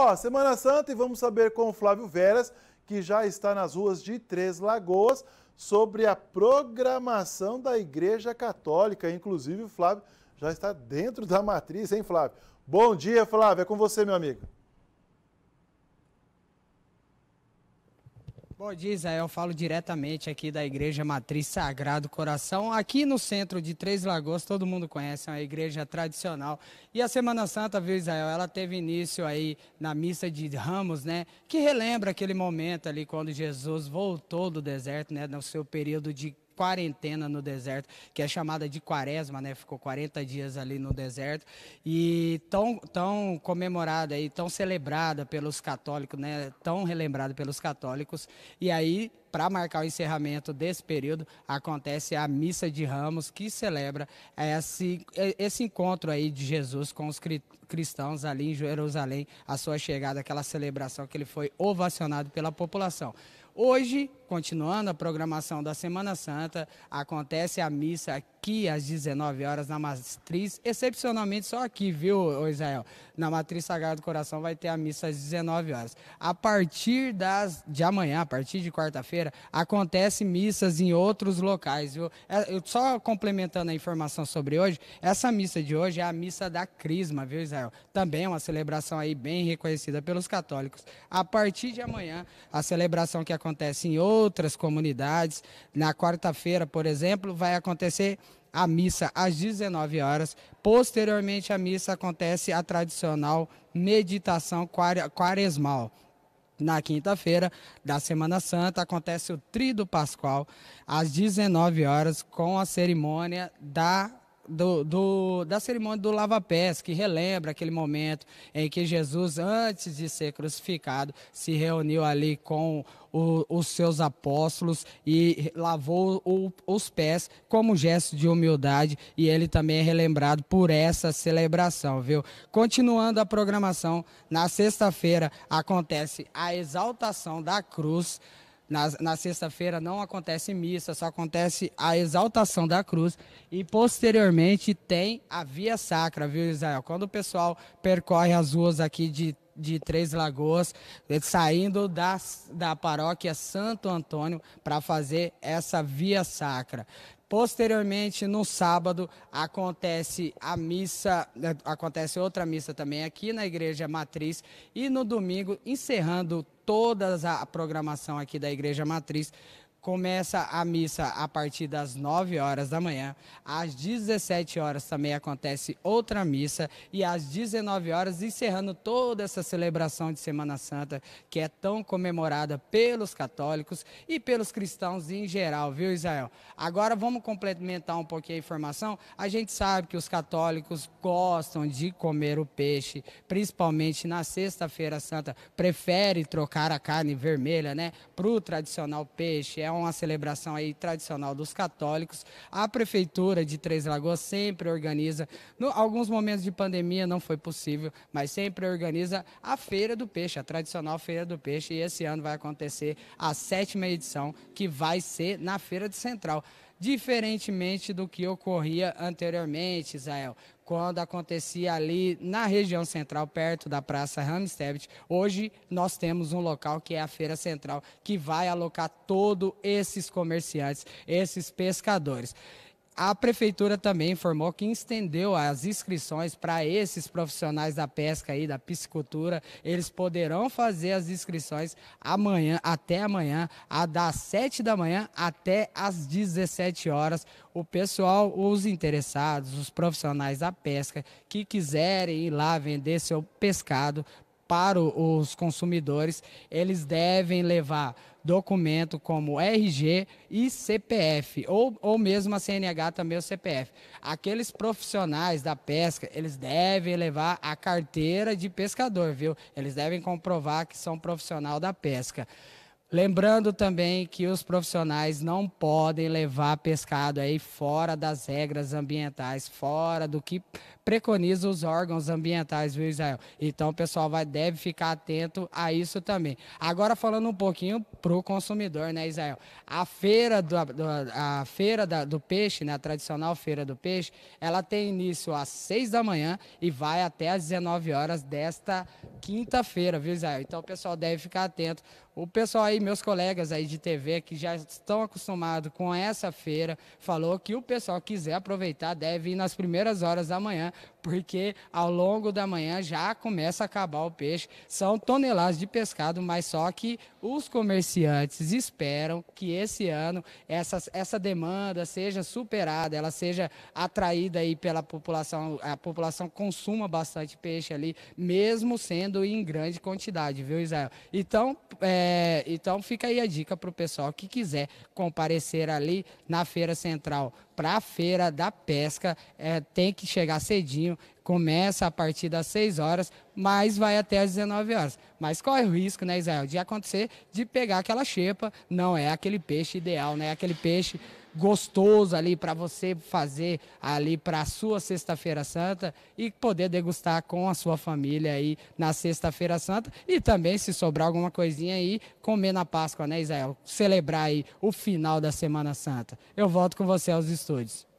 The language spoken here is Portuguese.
Ó, Semana Santa e vamos saber com o Flávio Veras, que já está nas ruas de Três Lagoas, sobre a programação da Igreja Católica. Inclusive, o Flávio já está dentro da matriz, hein, Flávio? Bom dia, Flávio. É com você, meu amigo. Bom dia, Israel. Falo diretamente aqui da Igreja Matriz Sagrado Coração, aqui no centro de Três Lagoas. Todo mundo conhece, é uma igreja tradicional. E a Semana Santa, viu, Israel? Ela teve início aí na missa de Ramos, né? Que relembra aquele momento ali quando Jesus voltou do deserto, né? No seu período de quarentena no deserto, que é chamada de quaresma, né? Ficou 40 dias ali no deserto e tão, tão comemorada e tão celebrada pelos católicos, né? Tão relembrada pelos católicos. E aí, para marcar o encerramento desse período, acontece a missa de Ramos, que celebra esse, esse encontro aí de Jesus com os cristãos ali em Jerusalém, a sua chegada, aquela celebração que ele foi ovacionado pela população. Hoje continuando a programação da Semana Santa, acontece a missa aqui às 19 horas na Matriz, excepcionalmente só aqui, viu, Israel? Na Matriz Sagrado Coração vai ter a missa às 19 horas. A partir das de amanhã, a partir de quarta-feira, acontece missas em outros locais, viu? É, eu, só complementando a informação sobre hoje, essa missa de hoje é a missa da Crisma, viu, Israel? Também é uma celebração aí bem reconhecida pelos católicos. A partir de amanhã, a celebração que acontece em outros outras comunidades. Na quarta-feira, por exemplo, vai acontecer a missa às 19 horas. Posteriormente à missa acontece a tradicional meditação quaresmal. Na quinta-feira da Semana Santa acontece o Trido Pascual às 19 horas com a cerimônia da do, do, da cerimônia do Lava Pés, que relembra aquele momento em que Jesus, antes de ser crucificado, se reuniu ali com o, os seus apóstolos e lavou o, os pés como gesto de humildade, e ele também é relembrado por essa celebração, viu? Continuando a programação, na sexta-feira acontece a exaltação da cruz na, na sexta-feira não acontece missa, só acontece a exaltação da cruz e posteriormente tem a via sacra, viu, Israel? Quando o pessoal percorre as ruas aqui de, de Três Lagoas, saindo da, da paróquia Santo Antônio para fazer essa via sacra. Posteriormente, no sábado, acontece a missa, acontece outra missa também aqui na Igreja Matriz. E no domingo, encerrando toda a programação aqui da Igreja Matriz Começa a missa a partir das 9 horas da manhã. Às 17 horas também acontece outra missa. E às 19 horas, encerrando toda essa celebração de Semana Santa, que é tão comemorada pelos católicos e pelos cristãos em geral, viu, Israel? Agora vamos complementar um pouquinho a informação. A gente sabe que os católicos gostam de comer o peixe, principalmente na Sexta-feira Santa. Prefere trocar a carne vermelha, né, para o tradicional peixe. É é uma celebração aí tradicional dos católicos. A prefeitura de Três Lagoas sempre organiza, no, alguns momentos de pandemia não foi possível, mas sempre organiza a Feira do Peixe, a tradicional Feira do Peixe, e esse ano vai acontecer a sétima edição, que vai ser na Feira de Central diferentemente do que ocorria anteriormente, Israel quando acontecia ali na região central, perto da Praça Ramstedt. Hoje nós temos um local que é a Feira Central, que vai alocar todos esses comerciantes, esses pescadores. A prefeitura também informou que estendeu as inscrições para esses profissionais da pesca e da piscicultura. Eles poderão fazer as inscrições amanhã, até amanhã, a das 7 da manhã até as 17 horas. O pessoal, os interessados, os profissionais da pesca que quiserem ir lá vender seu pescado para os consumidores, eles devem levar documento como RG e CPF, ou, ou mesmo a CNH também o CPF. Aqueles profissionais da pesca, eles devem levar a carteira de pescador, viu? Eles devem comprovar que são profissional da pesca. Lembrando também que os profissionais não podem levar pescado aí fora das regras ambientais, fora do que preconiza os órgãos ambientais, viu, Israel? Então, o pessoal vai, deve ficar atento a isso também. Agora, falando um pouquinho para o consumidor, né, Israel? A feira, do, a feira da, do peixe, né, a tradicional feira do peixe, ela tem início às 6 da manhã e vai até às 19 horas desta quinta-feira, viu, Israel? Então, o pessoal deve ficar atento. O pessoal aí, meus colegas aí de TV que já estão acostumados com essa feira, falou que o pessoal quiser aproveitar deve ir nas primeiras horas da manhã, porque ao longo da manhã já começa a acabar o peixe. São toneladas de pescado, mas só que os comerciantes esperam que esse ano essa, essa demanda seja superada, ela seja atraída aí pela população, a população consuma bastante peixe ali, mesmo sendo em grande quantidade, viu, Israel? Então, é, é, então fica aí a dica para o pessoal que quiser comparecer ali na Feira Central para a Feira da Pesca. É, tem que chegar cedinho, começa a partir das 6 horas, mas vai até as 19 horas. Mas corre o risco, né, Israel, de acontecer de pegar aquela xepa, não é aquele peixe ideal, né? Aquele peixe gostoso ali para você fazer ali para a sua Sexta-feira Santa e poder degustar com a sua família aí na Sexta-feira Santa e também, se sobrar alguma coisinha aí, comer na Páscoa, né, Israel? Celebrar aí o final da Semana Santa. Eu volto com você aos estúdios.